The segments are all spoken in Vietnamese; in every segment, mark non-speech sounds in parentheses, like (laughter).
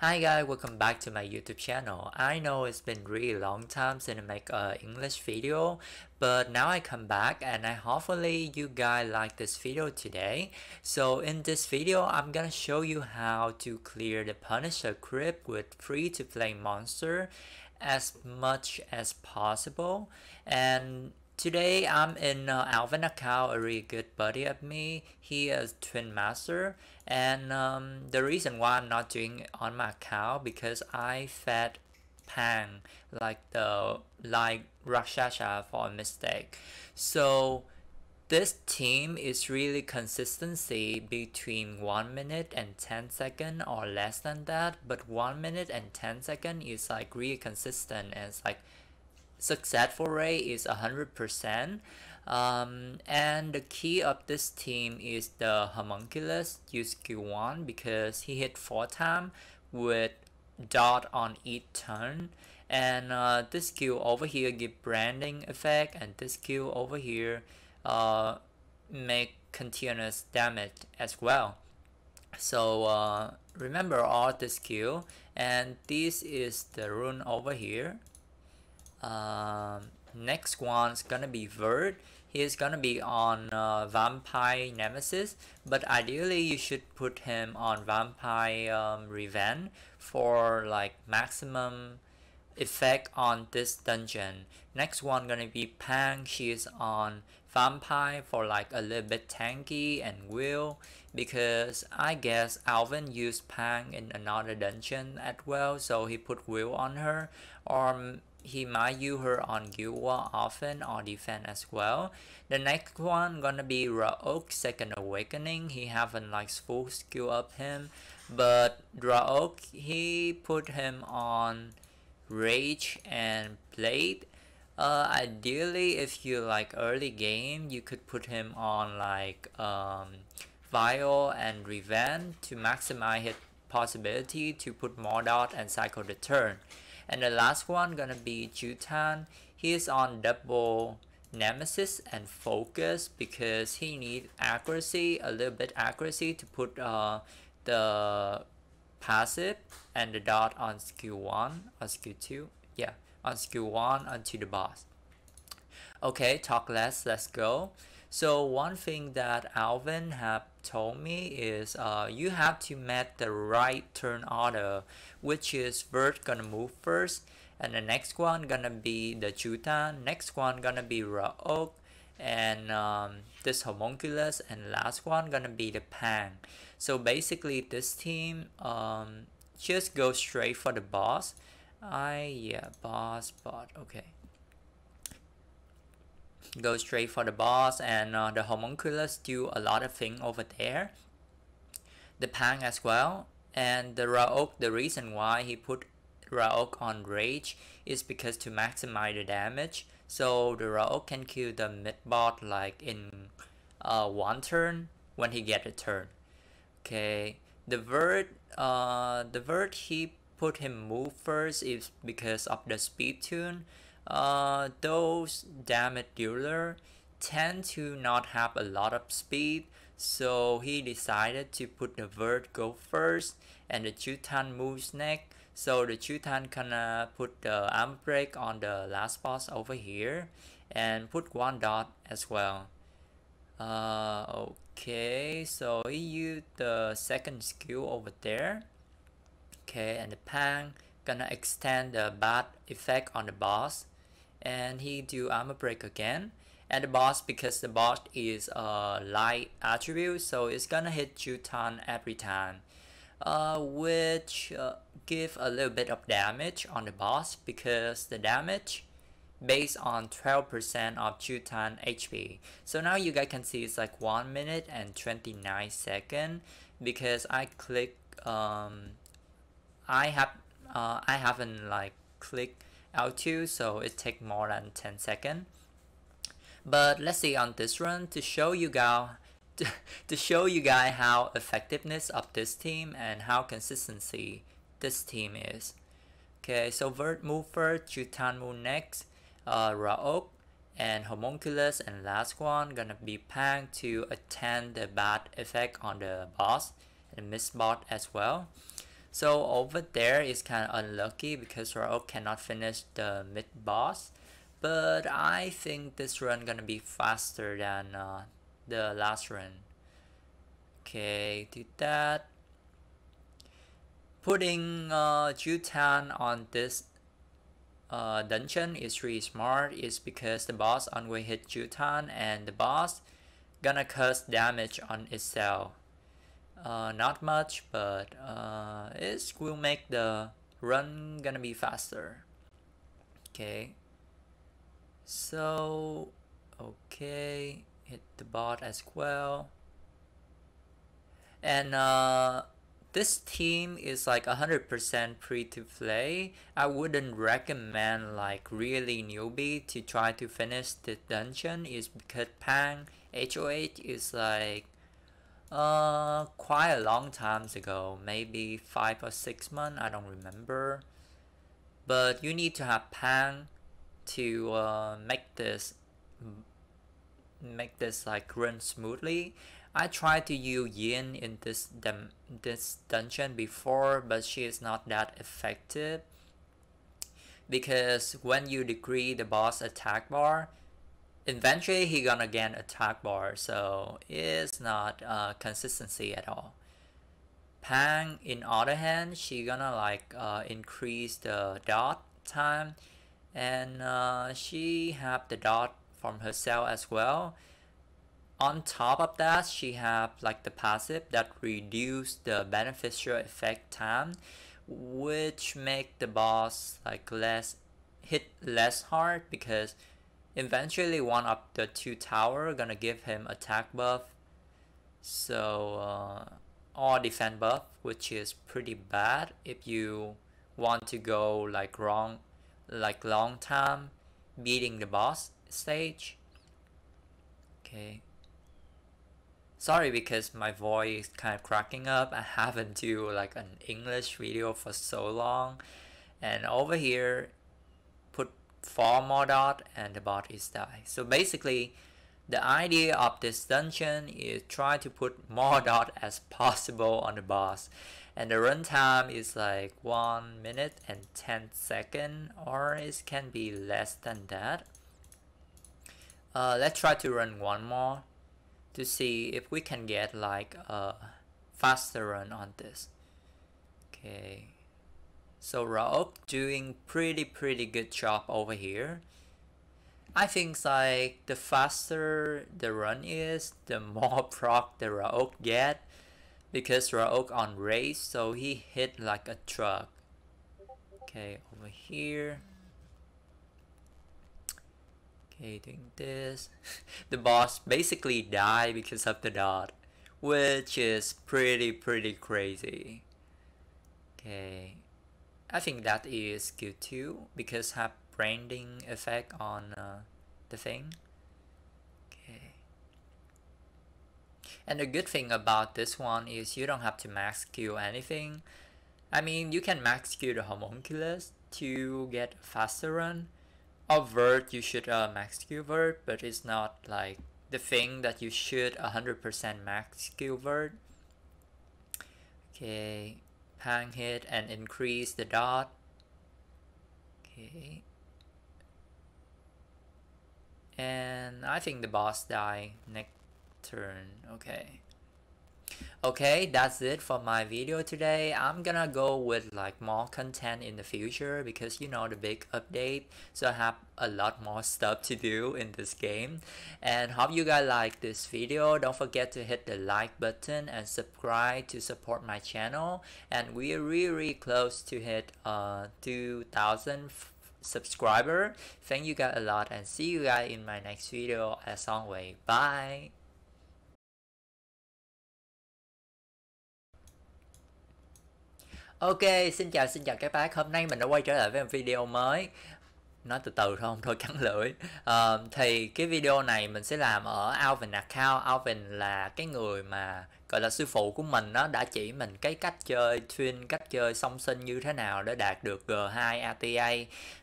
Hi guys, welcome back to my YouTube channel. I know it's been really long time since I make a English video, but now I come back and I hopefully you guys like this video today. So in this video, I'm gonna show you how to clear the Punisher Crypt with free-to-play monster as much as possible. And Today I'm in uh, Alvin Akau, a really good buddy of me. He is Twin Master and um, the reason why I'm not doing it on my cow because I fed Pang like the like Rashasha for a mistake. So this team is really consistency between 1 minute and 10 second or less than that but 1 minute and 10 second is like really consistent and it's like successful rate is 100%. Um, and the key of this team is the homunculus Yusuke one because he hit 4 time with dot on each turn. And uh, this skill over here give branding effect and this skill over here uh, make continuous damage as well. So uh, remember all the skill and this is the rune over here um, next one's gonna be Verd. He's gonna be on uh, Vampire Nemesis, but ideally you should put him on Vampire um, Revenge for like maximum effect on this dungeon. Next one gonna be Pang. is on Vampire for like a little bit tanky and will because I guess Alvin used Pang in another dungeon as well, so he put will on her or he might use her on Guild often on defense as well. The next one gonna be Raok Second Awakening. He haven't like full skill up him, but Raok he put him on Rage and Blade. Uh, ideally, if you like early game, you could put him on like um, Vile and Revenge to maximize his possibility to put more dot and cycle the turn. And the last one gonna be Jutan. He's on double Nemesis and Focus because he need accuracy, a little bit accuracy to put uh, the passive and the dot on skill 1 or skill 2. Yeah, on skill 1 onto the boss. Okay, talk less, let's go. So one thing that Alvin have told me is uh, you have to met the right turn order, which is first gonna move first, and the next one gonna be the Chutan, next one gonna be Raok, and um, this homunculus and last one gonna be the pang so basically this team um, just go straight for the boss I yeah boss bot okay go straight for the boss and uh, the homunculus do a lot of thing over there the pang as well and the Raok the reason why he put Raok on rage is because to maximize the damage so the Raok can kill the mid bot like in uh, one turn when he get a turn okay the vert uh, the vert he put him move first is because of the speed tune uh, those damage dealer tend to not have a lot of speed so he decided to put the vert go first and the Chutan moves next so the Chutan kinda put the arm brake on the last boss over here and put one dot as well uh, okay so he used the second skill over there okay and the pang gonna extend the bad effect on the boss and he do armor break again and the boss because the boss is a light attribute so it's gonna hit you every time uh, which uh, give a little bit of damage on the boss because the damage based on 12% of Chutan HP. So now you guys can see it's like 1 minute and 29 second because I click um I have uh, I haven't like click L2 so it take more than 10 seconds but let's see on this run to show you guys (laughs) to show you guys how effectiveness of this team and how consistency this team is okay so Vert move first Chutanmu next uh, Raok and homunculus and last one gonna be Pang to attend the bad effect on the boss and miss bot as well so over there is kind of unlucky because Raul cannot finish the mid boss. But I think this run gonna be faster than uh, the last run. Okay, did that. Putting uh, Jutan on this uh, dungeon is really smart is because the boss on will hit Jutan and the boss gonna cause damage on itself. Uh, not much, but uh, it will make the run gonna be faster. Okay. So, okay, hit the bot as well. And uh, this team is like 100% free to play. I wouldn't recommend like really newbie to try to finish the dungeon is because Pang HOH is like uh, quite a long time ago, maybe five or six months, I don't remember. But you need to have pan to uh, make this make this like run smoothly. I tried to use Yin in this dum this dungeon before, but she is not that effective because when you decrease the boss attack bar, eventually he gonna gain attack bar so it's not uh, consistency at all Pang in other hand she gonna like uh, increase the dot time and uh, she have the dot from herself as well on top of that she have like the passive that reduce the beneficial effect time which make the boss like less hit less hard because Eventually one up the two tower gonna give him attack buff. So uh, or defend buff which is pretty bad if you want to go like wrong like long time beating the boss stage. Okay. Sorry because my voice kind of cracking up. I (laughs) haven't do like an English video for so long. And over here four more dots and the bot is die. So basically, the idea of this dungeon is try to put more dots (laughs) as possible on the boss. And the runtime is like 1 minute and 10 seconds or it can be less than that. Uh, let's try to run one more to see if we can get like a faster run on this. Okay. So Raok doing pretty pretty good job over here. I think like the faster the run is, the (laughs) more proc the Raok get because Raok on race so he hit like a truck. Okay, over here. Okay, doing this. (laughs) the boss basically died because of the dot, which is pretty pretty crazy. Okay. I think that is good too because have branding effect on uh, the thing. Okay. And the good thing about this one is you don't have to max Q anything. I mean, you can max Q the homunculus to get faster run. Or vert, you should uh, max Q vert, but it's not like the thing that you should 100% max Q vert. Okay, Hang hit and increase the dot. Okay. And I think the boss die next turn. Okay okay that's it for my video today i'm gonna go with like more content in the future because you know the big update so i have a lot more stuff to do in this game and hope you guys like this video don't forget to hit the like button and subscribe to support my channel and we are really, really close to hit uh 2000 subscriber thank you guys a lot and see you guys in my next video as always bye Ok, xin chào xin chào các bác. Hôm nay mình đã quay trở lại với một video mới nói từ từ thôi không thôi cắn lưỡi à, thì cái video này mình sẽ làm ở Alvin account Alvin là cái người mà gọi là sư phụ của mình nó đã chỉ mình cái cách chơi twin cách chơi song sinh như thế nào để đạt được G2 ATA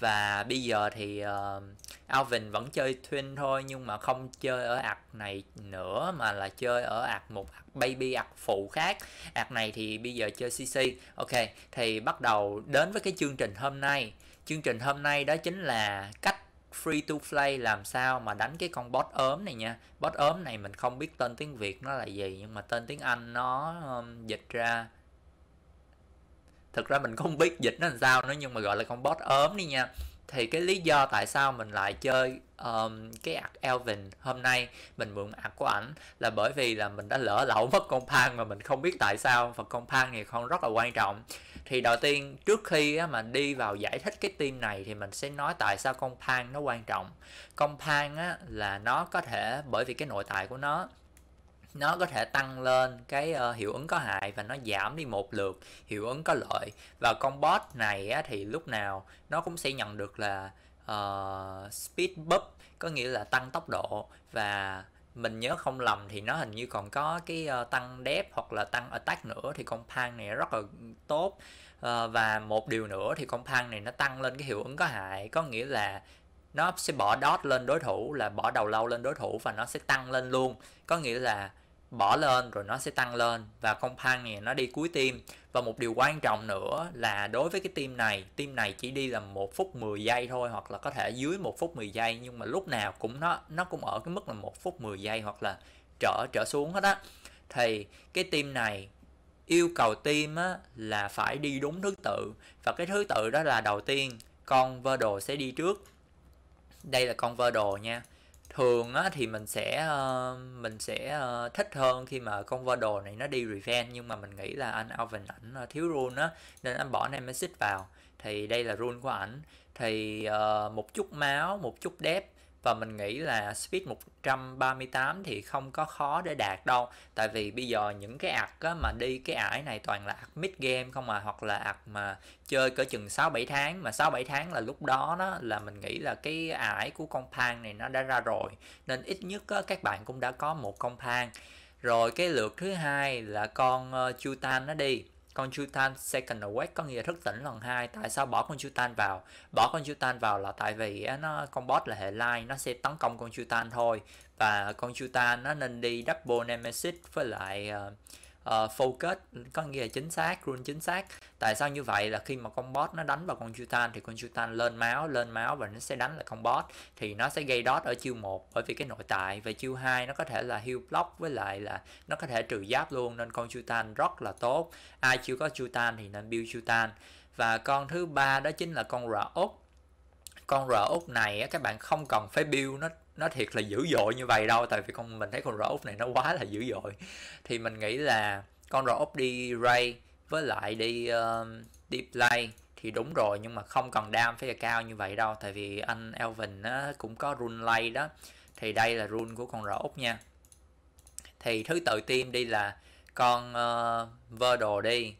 và bây giờ thì uh, Alvin vẫn chơi twin thôi nhưng mà không chơi ở ạc này nữa mà là chơi ở ạc một ạc baby ạc phụ khác ạc này thì bây giờ chơi CC ok thì bắt đầu đến với cái chương trình hôm nay chương trình hôm nay đó chính là cách free to play làm sao mà đánh cái con bot ốm này nha bot ốm này mình không biết tên tiếng việt nó là gì nhưng mà tên tiếng anh nó um, dịch ra thực ra mình không biết dịch nó làm sao nữa nhưng mà gọi là con bot ốm đi nha thì cái lý do tại sao mình lại chơi um, cái ạc Elvin hôm nay mình mượn ạc của ảnh là bởi vì là mình đã lỡ lẩu mất con Pang mà mình không biết tại sao và con Pang này con rất là quan trọng thì đầu tiên trước khi mà đi vào giải thích cái team này thì mình sẽ nói tại sao con Pang nó quan trọng con Pang á, là nó có thể bởi vì cái nội tại của nó nó có thể tăng lên cái uh, hiệu ứng có hại và nó giảm đi một lượt hiệu ứng có lợi và con bot này á, thì lúc nào nó cũng sẽ nhận được là uh, speed bump có nghĩa là tăng tốc độ và mình nhớ không lầm thì nó hình như còn có cái uh, tăng depth hoặc là tăng attack nữa thì con pang này rất là tốt uh, và một điều nữa thì con pang này nó tăng lên cái hiệu ứng có hại có nghĩa là nó sẽ bỏ dot lên đối thủ là bỏ đầu lâu lên đối thủ và nó sẽ tăng lên luôn có nghĩa là bỏ lên rồi nó sẽ tăng lên và con pang này nó đi cuối tim và một điều quan trọng nữa là đối với cái team này team này chỉ đi là một phút 10 giây thôi hoặc là có thể dưới một phút 10 giây nhưng mà lúc nào cũng nó nó cũng ở cái mức là một phút 10 giây hoặc là trở trở xuống hết á thì cái team này yêu cầu team á, là phải đi đúng thứ tự và cái thứ tự đó là đầu tiên con vơ đồ sẽ đi trước đây là con vơ đồ nha thường á, thì mình sẽ uh, mình sẽ uh, thích hơn khi mà con vơ đồ này nó đi revenge nhưng mà mình nghĩ là anh Alvin ảnh ờ, thiếu rule á nên anh bỏ nem message vào thì đây là rule của ảnh thì uh, một chút máu một chút dép và mình nghĩ là speed 138 thì không có khó để đạt đâu tại vì bây giờ những cái ạc mà đi cái ải này toàn là ạc mid game không à hoặc là ạc mà chơi cỡ chừng 6 7 tháng mà 6 7 tháng là lúc đó đó là mình nghĩ là cái ải của con Pang này nó đã ra rồi nên ít nhất các bạn cũng đã có một con Pang rồi cái lượt thứ hai là con uh, Chutan nó đi Consultant Second Awake có nghĩa thức tỉnh lần hai tại sao bỏ Consultant vào bỏ Consultant vào là tại vì nó con bot là hệ line nó sẽ tấn công Consultant thôi và Consultant nó nên đi double nemesis với lại uh, uh, focus có nghĩa là chính xác rule chính xác tại sao như vậy là khi mà con bot nó đánh vào con chutan thì con chutan lên máu lên máu và nó sẽ đánh lại con bot thì nó sẽ gây dot ở chiêu 1 bởi vì cái nội tại và chiêu 2 nó có thể là heal block với lại là nó có thể trừ giáp luôn nên con chutan rất là tốt ai chưa có chutan thì nên build chutan và con thứ ba đó chính là con rạ ốc con rỡ út này các bạn không cần phải build nó nó thiệt là dữ dội như vậy đâu tại vì con mình thấy con rõ ốc này nó quá là dữ dội thì mình nghĩ là con rõ ốc đi ray với lại đi uh, đi play thì đúng rồi nhưng mà không cần đam phải là cao như vậy đâu tại vì anh Elvin nó cũng có run lay đó thì đây là run của con rõ ốc nha thì thứ tự tiêm đi là con uh, Verdal đi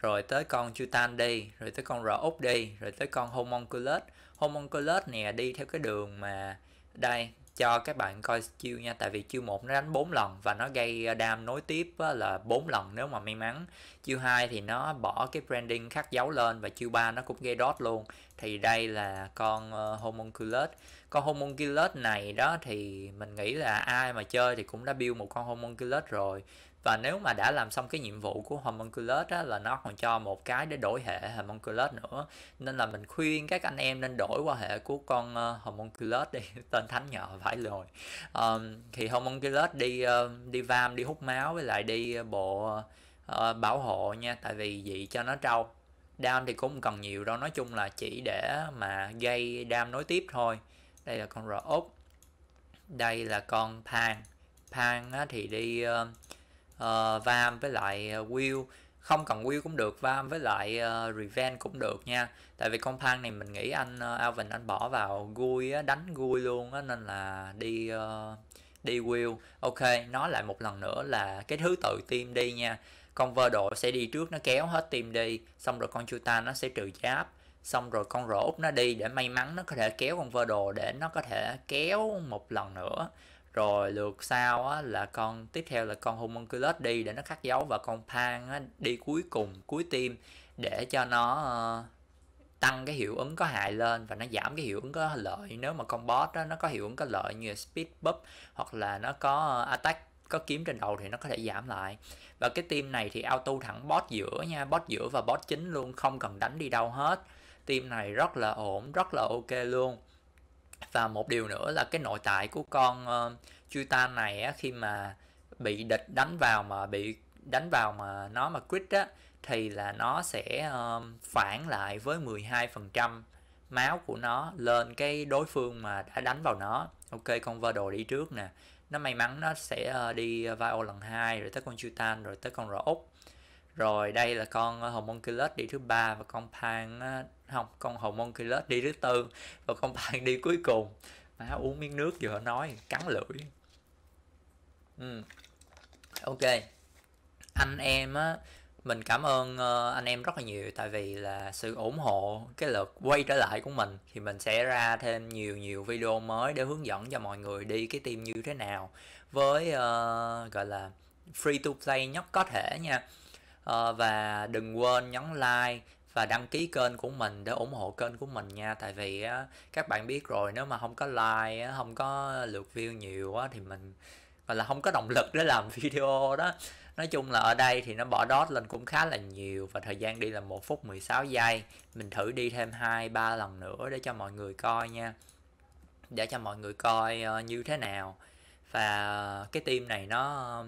rồi tới con Chutan đi rồi tới con rõ ốc đi rồi tới con Homunculus Homunculus nè đi theo cái đường mà đây cho các bạn coi chiêu nha tại vì chiêu 1 nó đánh 4 lần và nó gây đam nối tiếp là 4 lần nếu mà may mắn chiêu 2 thì nó bỏ cái branding khắc dấu lên và chiêu 3 nó cũng gây dot luôn thì đây là con ờ, homunculus con homunculus này đó thì mình nghĩ là ai mà chơi thì cũng đã build một con homunculus rồi và nếu mà đã làm xong cái nhiệm vụ của homunculus á, là nó còn cho một cái để đổi hệ homunculus nữa nên là mình khuyên các anh em nên đổi qua hệ của con uh, homunculus đi (laughs) tên thánh nhỏ phải rồi um, thì homunculus đi uh, đi vam đi hút máu với lại đi bộ uh, bảo hộ nha tại vì vậy cho nó trâu đam thì cũng cần nhiều đâu nói chung là chỉ để mà gây đam nối tiếp thôi đây là con rò ốc đây là con pan pan thì đi uh, uh, vam với lại uh, will không cần will cũng được vam với lại uh, revenge cũng được nha tại vì con phan này mình nghĩ anh uh, alvin anh bỏ vào gui á, đánh gui luôn á nên là đi uh, đi will ok nói lại một lần nữa là cái thứ tự team đi nha con vơ độ sẽ đi trước nó kéo hết team đi xong rồi con chuta nó sẽ trừ giáp xong rồi con rổ út nó đi để may mắn nó có thể kéo con vơ đồ để nó có thể kéo một lần nữa rồi lượt sau á, là con tiếp theo là con homunculus đi để nó khắc dấu và con pan á, đi cuối cùng cuối tim để cho nó uh, tăng cái hiệu ứng có hại lên và nó giảm cái hiệu ứng có lợi nếu mà con boss đó, nó có hiệu ứng có lợi như speed buff hoặc là nó có uh, attack có kiếm trên đầu thì nó có thể giảm lại và cái team này thì auto thẳng boss giữa nha boss giữa và boss chính luôn không cần đánh đi đâu hết team này rất là ổn rất là ok luôn và một điều nữa là cái nội tại của con uh, ờ, Chutan này á, khi mà bị địch đánh vào mà bị đánh vào mà nó mà crit á thì là nó sẽ um, phản lại với 12% máu của nó lên cái đối phương mà đã đánh vào nó. Ok con vơ đồ đi trước nè. Nó may mắn nó sẽ uh, đi vai lần 2 rồi tới con Chutan rồi tới con Rô rồi đây là con ờ, homunculus đi thứ ba và con pan ờ, không con homunculus đi thứ tư và con (laughs) pan đi cuối cùng má uống miếng nước vừa nói cắn lưỡi ừ. ok anh em á mình cảm ơn ờ, anh em rất là nhiều tại vì là sự ủng hộ cái lượt quay trở lại của mình thì mình sẽ ra thêm nhiều nhiều video mới để hướng dẫn cho mọi người đi cái team như thế nào với uh, gọi là free to play nhất có thể nha Ờ, và đừng quên nhấn like và đăng ký kênh của mình để ủng hộ kênh của mình nha tại vì á, các bạn biết rồi nếu mà không có like á, không có lượt view nhiều á, thì mình và là không có động lực để làm (laughs) video đó Nói chung là ở đây thì nó bỏ dot lên cũng khá là nhiều và thời gian đi là một phút 16 giây mình thử đi thêm hai ba lần nữa để cho mọi người coi nha để cho mọi người coi ờ, như thế nào và cái team này nó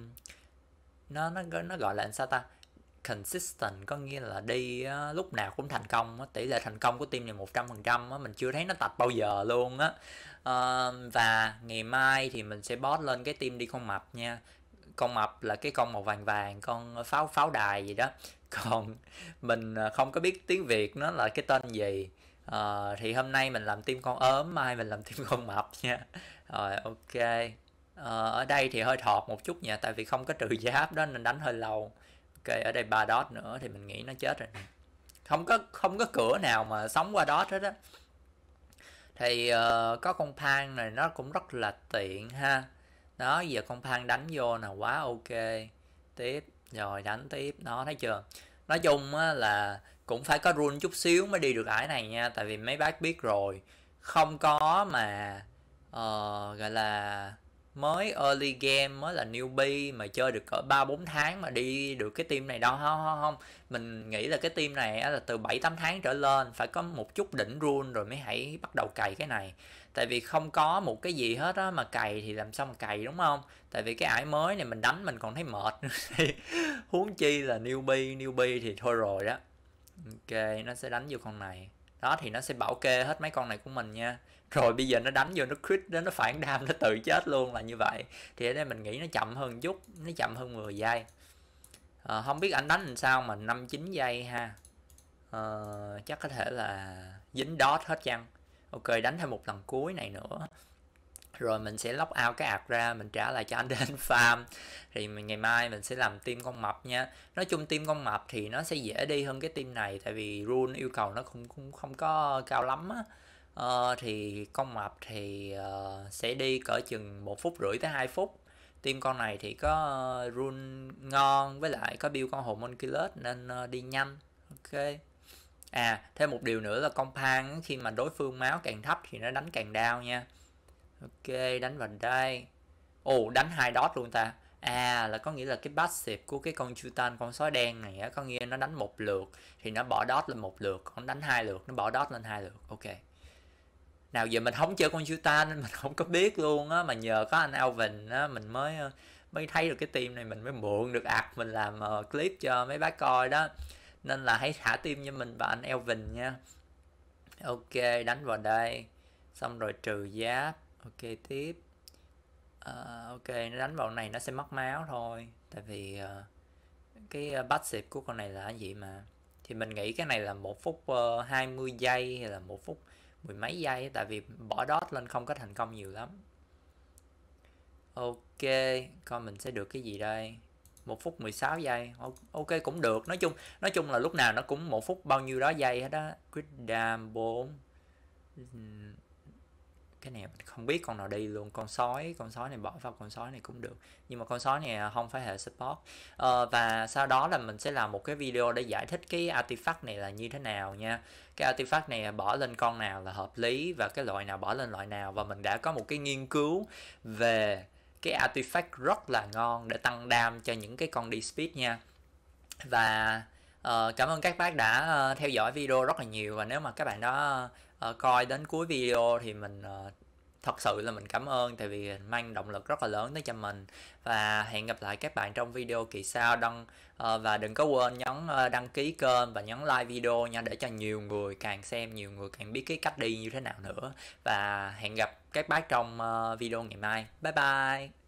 nó nó nó gọi là sao ta consistent có nghĩa là đi lúc nào cũng thành công tỷ lệ thành công của team này một trăm phần trăm mình chưa thấy nó tạch bao giờ luôn á ờ, và ngày mai thì mình sẽ boss lên cái team đi con mập nha con mập là cái con màu vàng vàng con pháo pháo đài gì đó (laughs) còn mình à, không có biết tiếng việt nó là cái tên gì à, thì hôm nay mình làm tim con ốm mai mình làm (laughs) tim con mập nha rồi ok à, ở đây thì hơi thọt một chút nha tại vì không có trừ giáp đó nên đánh hơi lâu ok ở đây ba dot nữa thì mình nghĩ nó chết rồi ừ. không có không có cửa nào mà sống qua dot hết á thì uh, có con pan này nó cũng rất là tiện ha đó giờ con pan đánh vô là quá ok tiếp rồi đánh tiếp nó thấy chưa nói chung á, là cũng phải có run chút xíu mới đi được ải này nha tại vì mấy bác biết rồi không có mà uh, gọi là mới early game mới là newbie mà chơi được cỡ ba bốn tháng mà đi được cái team này đâu không không không mình nghĩ là cái team này là từ 7 8 tháng trở lên phải có một chút đỉnh run rồi mới hãy bắt đầu cày cái này tại vì không có một cái gì hết á mà cày thì làm sao mà cày đúng không tại vì cái ải mới này mình đánh mình còn thấy mệt (laughs) huống chi là newbie newbie thì thôi rồi đó ok nó sẽ đánh vô con này đó thì nó sẽ bảo kê hết mấy con này của mình nha rồi bây giờ nó đánh vô nó crit nó nó phản đam nó tự chết luôn là như vậy thì ở đây mình nghĩ nó chậm hơn chút nó chậm hơn 10 giây à, không biết anh đánh làm sao mà năm chín giây ha à, chắc có thể là dính dot hết chăng ok đánh thêm một lần cuối này nữa rồi mình sẽ lóc out cái ạc ra mình trả lại cho anh đến (laughs) farm thì mình, ngày mai mình sẽ làm team con mập nha nói chung team con mập thì nó sẽ dễ đi hơn cái team này tại vì rune yêu cầu nó cũng cũng không có cao lắm á uh, thì con mập thì uh, sẽ đi cỡ chừng một phút rưỡi tới 2 phút tim con này thì có uh, run ngon với lại có build con hồn kilos nên uh, đi nhanh ok à thêm một điều nữa là con phan khi mà đối phương máu càng thấp thì nó đánh càng đau nha ok đánh vào đây ồ đánh hai dot luôn ta à là có nghĩa là cái passive của cái con chutan con sói đen này á có nghĩa nó đánh một lượt thì nó bỏ dot lên một lượt còn đánh hai lượt nó bỏ dot lên hai lượt ok nào giờ mình không chơi con Utah nên mình không có biết luôn á mà nhờ có anh Alvin á mình mới ờ, mới thấy được cái team này mình mới mượn được ạc mình làm ờ, clip cho mấy bác coi đó nên là hãy thả tim cho mình và anh Elvin nha ok đánh vào đây xong rồi trừ giáp ok tiếp uh, ok nó đánh vào này nó sẽ mất máu thôi tại vì cái bắt xịp của con này là gì mà thì mình nghĩ cái này là một phút uh, 20 giây hay là một phút mười mấy giây tại vì bỏ dot lên không có thành công nhiều lắm ok coi mình sẽ được cái gì đây một phút 16 giây ok cũng được nói chung nói chung là lúc nào nó cũng một phút bao nhiêu đó giây hết á quýt đam 4 cái này mình không biết con nào đi luôn con sói con sói này bỏ vào con sói này cũng được nhưng mà con sói này à, không phải hệ support à, và sau đó là mình sẽ làm một cái video để giải thích cái artifact này là như thế nào nha cái artifact này à, bỏ lên con nào là hợp lý và cái loại nào bỏ lên loại nào và mình đã có một cái nghiên cứu về cái artifact rất là ngon để tăng đam cho những cái con đi speed nha và Uh, cảm ơn các bác đã uh, theo dõi video rất là nhiều và nếu mà các bạn đó uh, coi đến cuối video thì mình uh, thật sự là mình cảm ơn tại vì mang động lực rất là lớn tới cho mình và hẹn gặp lại các bạn trong video kỳ sau đăng uh, và đừng có quên nhấn uh, đăng ký kênh và nhấn like video nha để cho nhiều người càng xem nhiều người càng biết cái cách đi như thế nào nữa và hẹn gặp các bác trong uh, video ngày mai bye bye